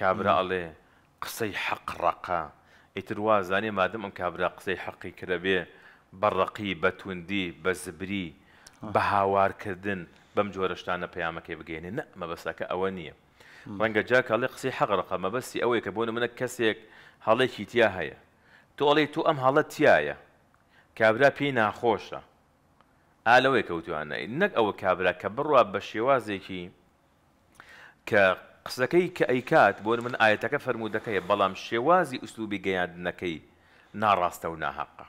کابرا ئەڵێ قسەی حەق ڕقا ئیتر وازانێ مادەم ئەم کابرا قسەی حەقی کرەبێ بەڕقی بە توندی بە زبری بە هاوارکردن بەم جۆرەشتانە پەیامەکەی بگەێنێ نە مەبەستەکە ئەوە نییە ڕەنگە جاکڵێ قسی حەقڕقە مەبەستی ئەوەیە کە بۆ منە کەسێک هەڵێکی تیا هەیە تۆ ئەڵێ تو ئەم هەڵە تایە کابرا پێی ناخۆشە ئالەوەی کەوتوانە نەک ئەوە کابرا کە بڕوا بە شێوازێکی کە قسەکەی کە ئەیکات بۆ من ئاەتەکە فرەرمودەکەی بەڵام شێوازی ئوسلوبی گەیاندنەکەی ناڕاستە و ناحقە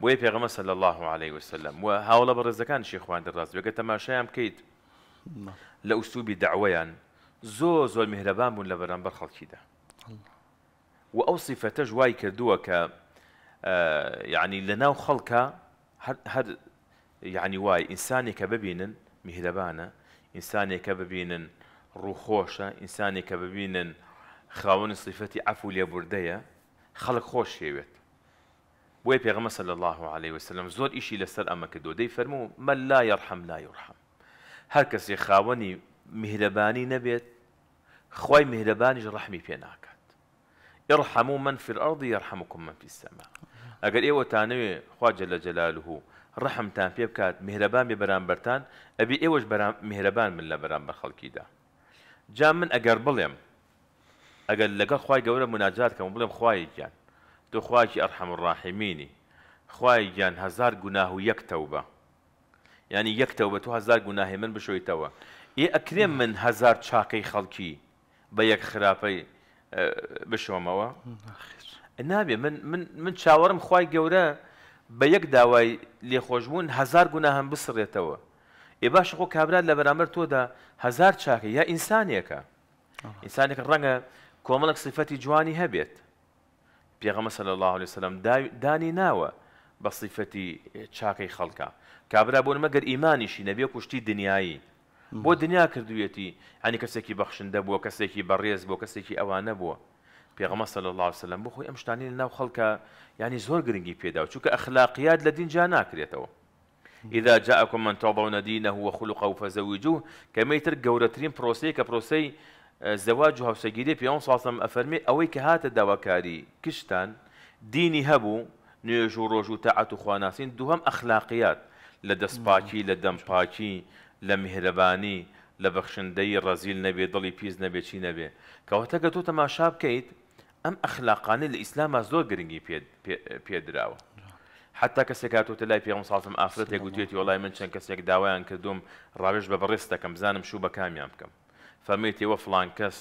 بۆیە پێغەمە سەل الله عليه وسلم و هاوڵە بە ڕێزەکان شیخواان دەڕاست بێگە تەماشایان بکەیت نعم. لە ئوسلوبی داوایان زۆ زۆر میهرەبان بوون لە بەرامبەر خەڵکیدا و ئەو سیفەتەش وای کردووە کە آه، یعنی لەناو خەڵکە هەر یعنی وای ئینسانێکە ببینن میهرەبانە ببینن ڕووخۆشە ئینسانی کە خاون صفتي عفو خلق خوش خۆش شێوێت بۆی پێغمە صلى الله عليه وسلم زور إشي لسر أما كدو دي فرمو من لا يرحم لا يرحم هركس کەسی خاوني میهرەبانی نەبێت خوي میهرەبانیش ڕحمی پێ ناکات ارحموا من في الأرض يرحمكم من پێ سەما ئەگەر ئێوەتانەوێ خواجە لە جەلالوه ڕحمتان پێ بکات میهرەبان بێ بەرامبەرتان أبي إيوة مهربان من لە بەرامبەر خەڵکیدا جا من ئەگەر بڵێم ئەگەر لەگە خی گەورە مناجات کەم بڵێم خی گیان تۆ خواکی ئەرحەم ڕاحمینی خی گیان هزار گوناه و یەک تەوبە ینی یەک تەوبە تو هزار گوناهی من بشویتەوە ئێ ئەکرێ من هزار چاقەی خەڵکی بە یەک خراپەی بشۆمەوە نابێ من چاوەڕم خی گەورە بە یەک داوای لێخۆشبوون هزار گونا هەم بسڕێتەوە ێ باش خۆ کابرات لە بەرامبەر تۆدا هزار چاکە یا ئینسانێکە ئینسانێک ڕەنگە کۆمەڵک سفەتی جوانی هەبێت پێغەمە سەل الله عليه وسلم دانی ناوە بە سیفەتی چاکەی خەڵکە کابرا بۆن مەگەر ئیمانیشی نەبێ کوشتی دنیایی بۆ دنیا کردویەتی ئەنی کەسێکی بەخشندە بووە کەسێکی بەڕێز بۆ کەسێکی ئەوانە بووە پێغمە سەل الله وسلم بخۆی ئەم شتانی لە ناو خەڵکە ینی زۆر گرنگی پێدا و چووکە ئەخلاقیات لە دینجا ناکرێتەوە ئیدا جاءكم من ترضون دینه وخلقه فزوجوه کەمەیتر گەورەترین پرۆسی کە پرۆسی زەواج و هاوسەگیری پێوان ساسم ئەفەرمی ئەوەی کە هاتە داواکاری کشتان دینی هەبوو نوێژ و ڕۆژ و تەعات و خواناسین دووهم ئەخلاقیات لە دەستپاکی لە دەمپاکی لە میهرەبانی لە بەخشندەی ڕزیل نەبێ دڵی پیس نەبێت چی نەبێ کەواتە کە تۆ تەماشا بکەیت ئەم ئەخلاقانی لە ئیسلامە زۆر گرنگی پێدراوە. حتا کەسێک هاتوتە لای پێم ساڵم ئافرەتێک گوتێتی وڵای من چەند کەسێک داوایان کردوم ڕاوێژ بە بەڕێست دەکەم بزانم شو بە کامیان بکەم فەمیتەوە فلان کەس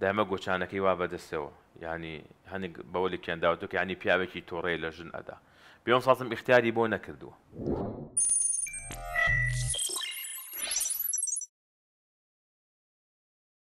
دامە گۆچانەکەی وا بەدەستەوە ینی هەنێک بەوەلی کێنداوتوکە ینی پیاوێکی تۆڕێ لە ژن ئەدا پێم سازم اختیاری بۆ نەکردووە.